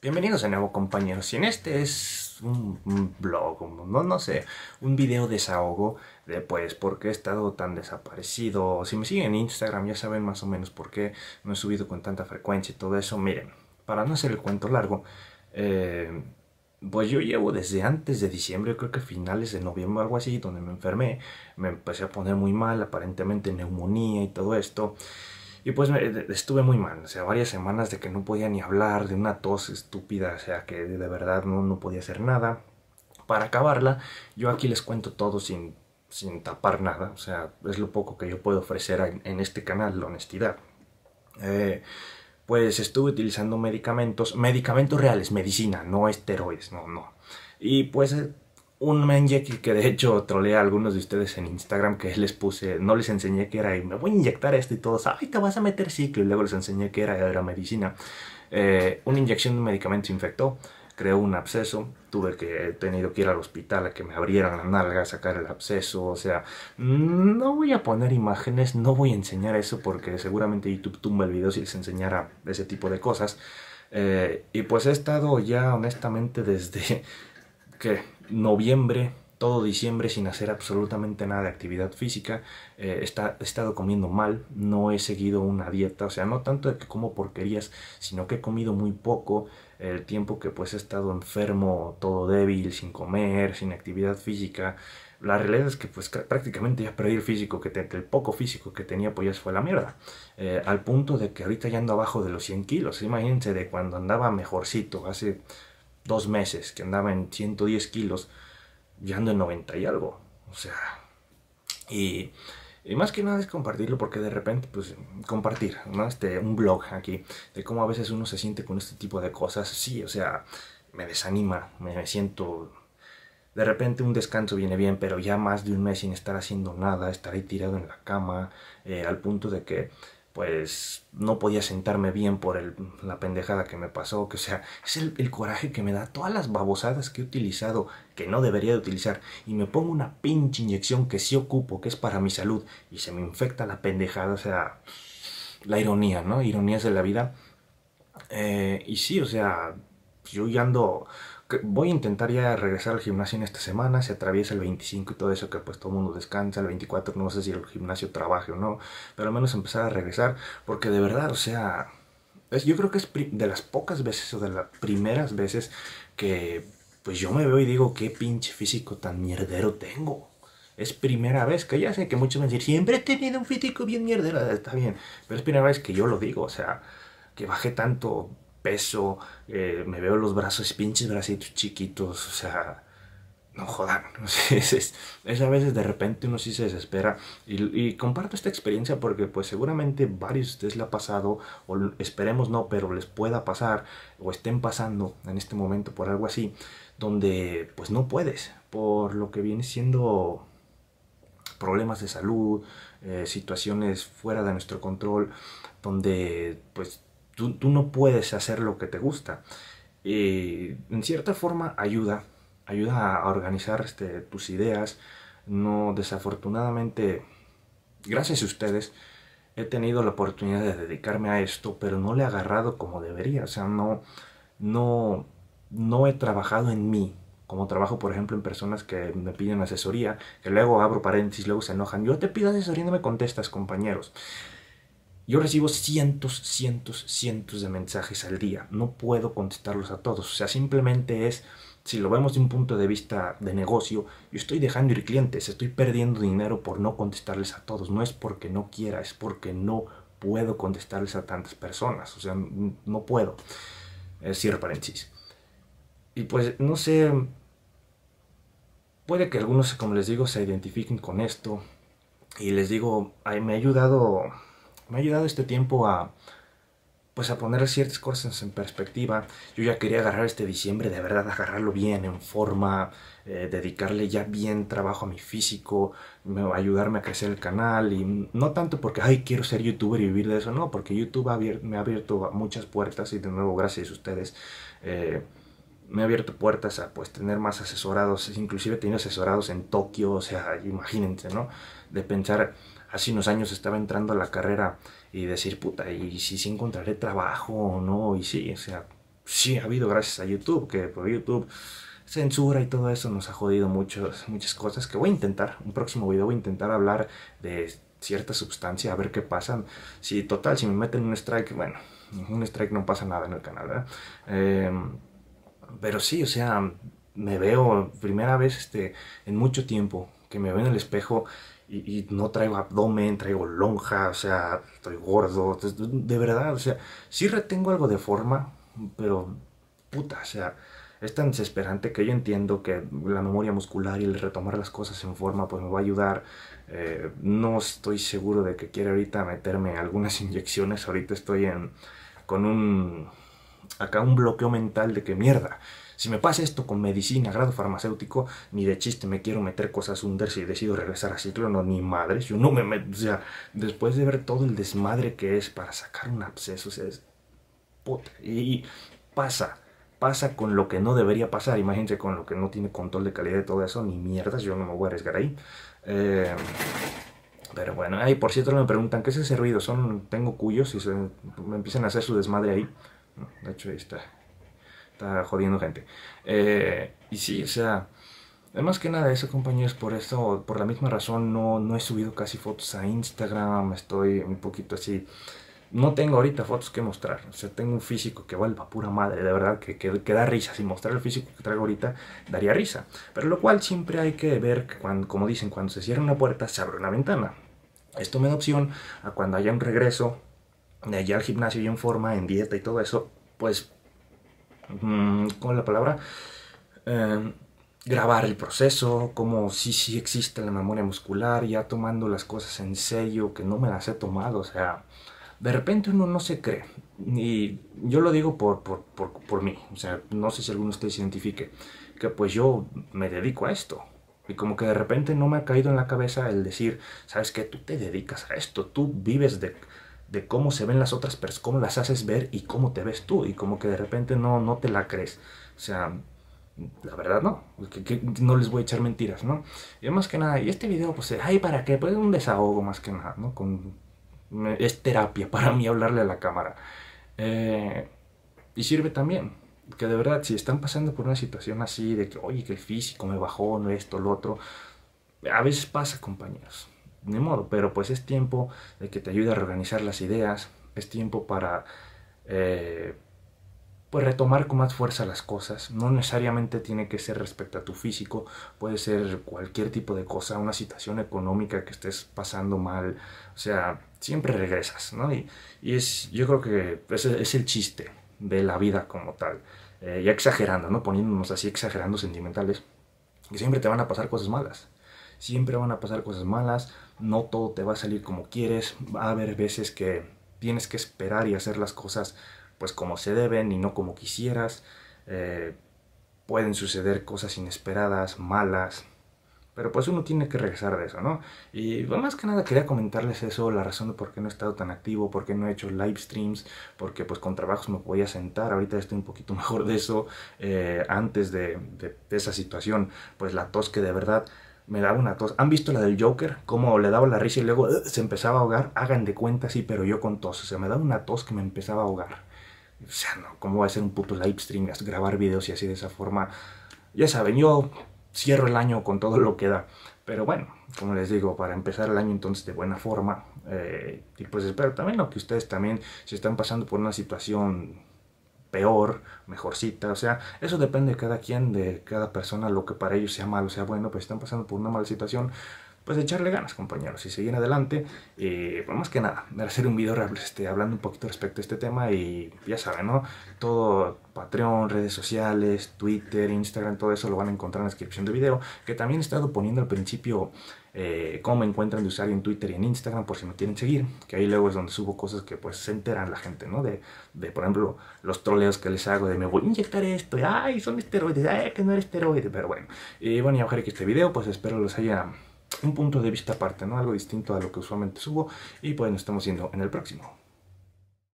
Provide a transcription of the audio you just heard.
Bienvenidos de nuevo compañeros, y en este es un, blog, no, no sé, un video desahogo de pues por qué he estado tan desaparecido. Si me siguen en Instagram ya saben más o menos por qué no he subido con tanta frecuencia y todo eso. Miren, para no hacer el cuento largo, eh, pues yo llevo desde antes de diciembre, creo que finales de noviembre, o algo así, donde me enfermé, me empecé a poner muy mal, aparentemente neumonía y todo esto. Y pues estuve muy mal, o sea, varias semanas de que no podía ni hablar, de una tos estúpida, o sea, que de verdad no, podía hacer nada. Para acabarla, yo aquí les cuento todo sin, tapar nada, o sea, es lo poco que yo puedo ofrecer en, este canal, la honestidad. Eh, pues estuve utilizando medicamentos, medicamentos reales, medicina, no esteroides, no, no. Y pues eh, un menje que de hecho troleé a algunos de ustedes en Instagram que les puse, no les enseñé que era y me voy a inyectar esto y todos, ay, te vas a meter ciclo y luego les enseñé que era, era medicina. Eh, una inyección de un medicamento infectó, creó un absceso, tuve que he tenido que ir al hospital a que me abrieran la nalga, sacar el absceso, o sea, no voy a poner imágenes, no voy a enseñar eso porque seguramente YouTube tumba el video si les enseñara ese tipo de cosas. Eh, y pues he estado ya honestamente desde que noviembre, todo diciembre sin hacer absolutamente nada de actividad física, eh, he estado comiendo mal, no he seguido una dieta, o sea, no tanto de que como porquerías, sino que he comido muy poco, el tiempo que pues he estado enfermo, todo débil, sin comer, sin actividad física, la realidad es que pues prácticamente ya perdí el físico que el poco físico que tenía pues ya fue la mierda eh, al punto de que ahorita ya ando abajo de los 100 kilos imagínense de cuando andaba mejorcito hace dos meses, que andaba en 110 kilos, ya ando en 90 y algo. O sea, y, más que nada es compartirlo porque de repente, pues, compartir, ¿no? Este, un blog aquí, de cómo a veces uno se siente con este tipo de cosas. Sí, o sea, me desanima, me, siento... De repente un descanso viene bien, pero ya más de un mes sin estar haciendo nada, estar ahí tirado en la cama, eh, al punto de que pues no podía sentarme bien por la pendejada que me pasó, que o sea, es el, coraje que me da, todas las babosadas que he utilizado, que no debería de utilizar, y me pongo una pinche inyección que sí ocupo, que es para mi salud, y se me infecta la pendejada, o sea, la ironía, ¿no? Ironías de la vida. Eh, y sí, o sea, yo ya ando voy a intentar ya regresar al gimnasio en esta semana, se atraviesa el 25 y todo eso, que pues todo el mundo descansa, el 24 no sé si el gimnasio trabaje o no, pero al menos empezar a regresar, porque de verdad, o sea, yo creo que es de las pocas veces o de las primeras veces que pues yo me veo y digo, qué pinche físico tan mierdero tengo. Es primera vez que ya sé que muchos van a decir, siempre he tenido un físico bien mierdero, está bien, pero es primera vez que yo lo digo, o sea, que bajé tanto peso, eh, me veo los brazos, pinches bracitos chiquitos, o sea, no jodan. Es, a veces de repente uno sí se desespera. Y, comparto esta experiencia porque pues seguramente varios de ustedes le ha pasado, o esperemos no, pero les pueda pasar, o estén pasando en este momento por algo así, donde pues no puedes, por lo que viene siendo problemas de salud, eh, situaciones fuera de nuestro control, donde pues Tú, no puedes hacer lo que te gusta. y eh, en cierta forma ayuda, ayuda a organizar este, tus ideas. No, desafortunadamente, gracias a ustedes, he tenido la oportunidad de dedicarme a esto, pero no le he agarrado como debería. O sea, no, no, no he trabajado en mí, como trabajo, por ejemplo, en personas que me piden asesoría, que luego abro paréntesis, luego se enojan. Yo te pido asesoría y no me contestas, compañeros. Yo recibo cientos, cientos, cientos de mensajes al día. No puedo contestarlos a todos. O sea, simplemente es, si lo vemos de un punto de vista de negocio, yo estoy dejando ir clientes, estoy perdiendo dinero por no contestarles a todos. No es porque no quiera, es porque no puedo contestarles a tantas personas. O sea, no puedo. Es eh, cierro paréntesis. Y pues, no sé, puede que algunos, como les digo, se identifiquen con esto. Y les digo, me ha ayudado me ha ayudado este tiempo a pues a poner ciertas cosas en perspectiva. Yo ya quería agarrar este diciembre, de verdad, agarrarlo bien, en forma, eh, dedicarle ya bien trabajo a mi físico, ayudarme a crecer el canal, y no tanto porque, ay, quiero ser youtuber y vivir de eso, no, porque YouTube me ha abierto muchas puertas, y de nuevo, gracias a ustedes, eh, me ha abierto puertas a pues tener más asesorados, inclusive he tenido asesorados en Tokio, o sea, imagínense, ¿no? De pensar, hace unos años estaba entrando a la carrera y decir, puta, y si, si encontraré trabajo o no, y sí, o sea, sí ha habido gracias a YouTube, que por YouTube censura y todo eso nos ha jodido muchas cosas que voy a intentar, un próximo video voy a intentar hablar de cierta sustancia, a ver qué pasa. Si total, si me meten un strike, bueno, un strike no pasa nada en el canal, ¿verdad? Em, pero sí, o sea, me veo primera vez este, en mucho tiempo que me veo en el espejo y, no traigo abdomen, traigo lonja, o sea, estoy gordo, de verdad, o sea, sí retengo algo de forma, pero puta, o sea, es tan desesperante que yo entiendo que la memoria muscular y el retomar las cosas en forma pues me va a ayudar. Eh, no estoy seguro de que quiera ahorita meterme algunas inyecciones, ahorita estoy en, con un acá un bloqueo mental de que mierda. Si me pasa esto con medicina, grado farmacéutico, ni de chiste me quiero meter cosas under y decido regresar a ciclo, no, ni madres. Yo no me meto, o sea, después de ver todo el desmadre que es para sacar un absceso, o sea, es Y pasa, pasa con lo que no debería pasar. Imagínense con lo que no tiene control de calidad de todo eso, ni mierdas, yo no me voy a arriesgar ahí. Eh, pero bueno, ahí por cierto me preguntan, ¿qué es ese ruido? Son, tengo cuyos y se, me empiezan a hacer su desmadre ahí. De hecho, ahí está. Está jodiendo gente. Eh, y sí, o sea, más que nada eso, compañeros, por eso, por la misma razón, no, no he subido casi fotos a Instagram. Estoy un poquito así. No tengo ahorita fotos que mostrar. O sea, tengo un físico que vuelva pura madre, de verdad, que, que, da risa. Si mostrar el físico que traigo ahorita, daría risa. Pero lo cual siempre hay que ver, que cuando, como dicen, cuando se cierra una puerta, se abre una ventana. Esto me da opción a cuando haya un regreso de allá al gimnasio y en forma, en dieta y todo eso, pues, mm, ¿cómo es la palabra? Em, grabar el proceso, como si sí, existe la memoria muscular, ya tomando las cosas en serio, que no me las he tomado, o sea, de repente uno no se cree. Y yo lo digo por, por, por, por mí, o sea, no sé si alguno de ustedes se identifique, que pues yo me dedico a esto, y como que de repente no me ha caído en la cabeza el decir, sabes qué? tú te dedicas a esto, tú vives de, de cómo se ven las otras personas, cómo las haces ver y cómo te ves tú, y como que de repente no, no te la crees. O sea, la verdad no, que, no les voy a echar mentiras, ¿no? Y más que nada, y este video, pues, eh, ay, ¿para qué? Pues un desahogo más que nada, ¿no? Con, es terapia para mí hablarle a la cámara. Eh, y sirve también, que de verdad, si están pasando por una situación así de que, oye, que el físico me bajó, no esto, lo otro, a veces pasa, compañeros ni modo, pero pues es tiempo de que te ayude a reorganizar las ideas, es tiempo para eh, pues retomar con más fuerza las cosas, no necesariamente tiene que ser respecto a tu físico, puede ser cualquier tipo de cosa, una situación económica que estés pasando mal, o sea, siempre regresas, ¿no? Y, es, yo creo que ese es el chiste de la vida como tal, eh, ya exagerando, ¿no? Poniéndonos así, exagerando sentimentales, que siempre te van a pasar cosas malas, siempre van a pasar cosas malas, no todo te va a salir como quieres, va a haber veces que tienes que esperar y hacer las cosas pues como se deben y no como quisieras, eh, pueden suceder cosas inesperadas, malas, pero pues uno tiene que regresar de eso, ¿no? Y pues, más que nada quería comentarles eso, la razón de por qué no he estado tan activo, por qué no he hecho live streams, porque pues con trabajos me podía sentar, ahorita estoy un poquito mejor de eso, eh, antes de, de, esa situación, pues la tos que de verdad me daba una tos. ¿Han visto la del Joker? Cómo le daba la risa y luego uh, se empezaba a ahogar. Hagan de cuenta, sí, pero yo con tos. O sea, me daba una tos que me empezaba a ahogar. O sea, no, ¿cómo va a ser un puto live stream? Grabar videos y así de esa forma. Ya saben, yo cierro el año con todo lo que da. Pero bueno, como les digo, para empezar el año entonces de buena forma. Eh, y pues espero también lo que ustedes también, se están pasando por una situación peor, mejorcita, o sea, eso depende de cada quien, de cada persona, lo que para ellos sea malo, sea bueno, pues están pasando por una mala situación, pues echarle ganas, compañeros, y seguir adelante. Y, pues más que nada, a hacer un video este, hablando un poquito respecto a este tema y ya saben, ¿no? Todo Patreon, redes sociales, Twitter, Instagram, todo eso lo van a encontrar en la descripción del video, que también he estado poniendo al principio eh, cómo me encuentran de usar en Twitter y en Instagram por si me quieren seguir, que ahí luego es donde subo cosas que pues se enteran la gente, ¿no? De, por ejemplo, los troleos que les hago de me voy a inyectar esto, ay, son esteroides, ay, que no eres esteroide, pero bueno. Y bueno, ya a que este video, pues espero les haya un punto de vista aparte, ¿no? Algo distinto a lo que usualmente subo y pues nos estamos viendo en el próximo.